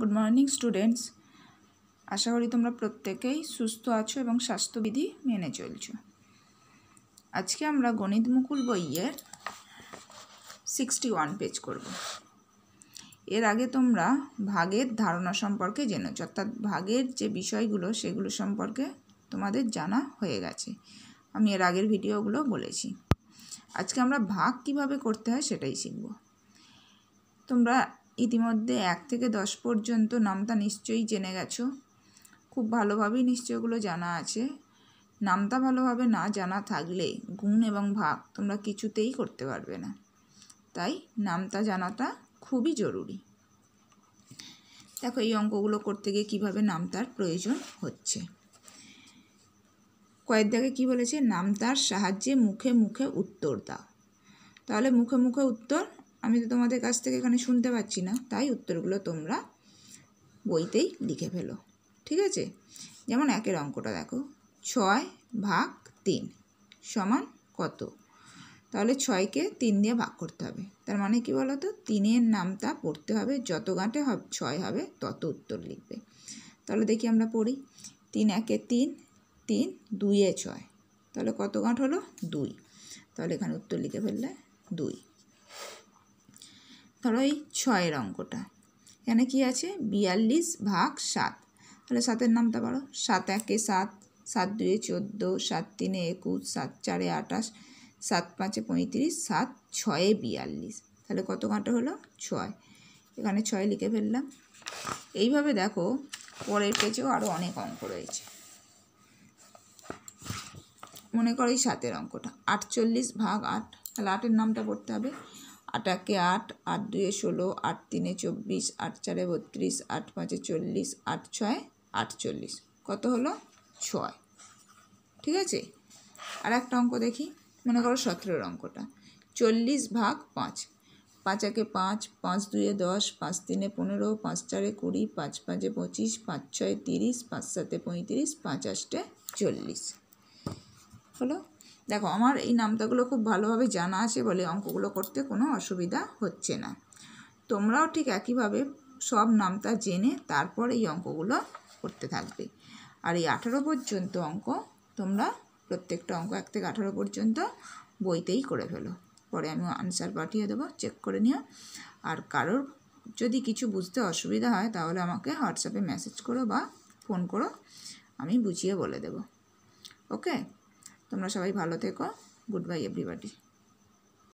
good morning students আশা করি তোমরা প্রত্যেকেই সুস্থ আছো এবং স্বাস্থ্যবিধি মেনে চলছো আজকে আমরা গণিত মুকুল বইয়ের সিক্সটি ওয়ান পেজ করব এর আগে তোমরা ভাগের ধারণা সম্পর্কে জেনেছ অর্থাৎ ভাগের যে বিষয়গুলো সেগুলো সম্পর্কে তোমাদের জানা হয়ে গেছে আমি এর আগের ভিডিওগুলো বলেছি আজকে আমরা ভাগ কিভাবে করতে হয় সেটাই শিখব তোমরা ইতিমধ্যে এক থেকে দশ পর্যন্ত নামতা নিশ্চয়ই জেনে গেছো খুব ভালোভাবেই নিশ্চয়গুলো জানা আছে নামতা ভালোভাবে না জানা থাকলে গুণ এবং ভাগ তোমরা কিছুতেই করতে পারবে না তাই নামতা জানাটা খুবই জরুরি দেখো এই অঙ্কগুলো করতে গিয়ে কীভাবে নামতার প্রয়োজন হচ্ছে কয়েক দাগে কী বলেছে নামতার সাহায্যে মুখে মুখে উত্তর দাও তাহলে মুখে মুখে উত্তর আমি তো তোমাদের কাছ থেকে এখানে শুনতে পাচ্ছি না তাই উত্তরগুলো তোমরা বইতেই লিখে ফেলো ঠিক আছে যেমন একের অঙ্কটা দেখো ছয় ভাগ তিন সমান কত তাহলে ছয়কে তিন দিয়ে ভাগ করতে হবে তার মানে কি বলতো তিনের নামটা পড়তে হবে যত গাঁটে হবে ছয় হবে তত উত্তর লিখবে তাহলে দেখি আমরা পড়ি তিন একে তিন তিন দুইয়ে ছয় তাহলে কত গাঁট হলো দুই তাহলে এখানে উত্তর লিখে ফেললে দুই ধরো এই ছয়ের অঙ্কটা এখানে কি আছে বিয়াল্লিশ ভাগ সাত তাহলে সাতের নামটা পারো সাত একে সাত সাত দুয়ে চোদ্দো সাত তিনে একুশ সাত চারে আঠাশ সাত পাঁচে পঁয়ত্রিশ সাত ছয়ে বিয়াল্লিশ তাহলে কত কাঁটা হলো ছয় এখানে ছয় লিখে ফেললাম এইভাবে দেখো পরের পেজেও আরও অনেক অঙ্ক রয়েছে মনে করো এই সাতের অঙ্কটা আটচল্লিশ ভাগ আট তাহলে আটের নামটা পড়তে হবে আটাকে আট আট দুয়ে ষোলো আট তিনে চব্বিশ আট চারে বত্রিশ আট পাঁচে চল্লিশ আট ছয় আটচল্লিশ কত হলো ছয় ঠিক আছে আর একটা অঙ্ক দেখি মনে করো সতেরোর অঙ্কটা চল্লিশ ভাগ পাঁচ পাঁচ একে পাঁচ পাঁচ দুয়ে দশ পাঁচ তিনে পনেরো পাঁচ চারে কুড়ি পাঁচ পাঁচে পঁচিশ পাঁচ ছয় তিরিশ পাঁচ সাতে পঁয়ত্রিশ পাঁচ আষ্টে চল্লিশ হলো দেখো আমার এই নামতাগুলো খুব ভালোভাবে জানা আছে বলে অঙ্কগুলো করতে কোনো অসুবিধা হচ্ছে না তোমরাও ঠিক একইভাবে সব নামতা জেনে তারপর এই অঙ্কগুলো করতে থাকবে আর এই আঠারো পর্যন্ত অঙ্ক তোমরা প্রত্যেকটা অঙ্ক এক থেকে আঠারো পর্যন্ত বইতেই করে ফেলো পরে আমি আনসার পাঠিয়ে দেবো চেক করে নিও আর কারোর যদি কিছু বুঝতে অসুবিধা হয় তাহলে আমাকে হোয়াটসঅ্যাপে মেসেজ করো বা ফোন করো আমি বুঝিয়ে বলে দেব ওকে তোমরা সবাই ভালো থেকো গুড বাই এভরিবাডি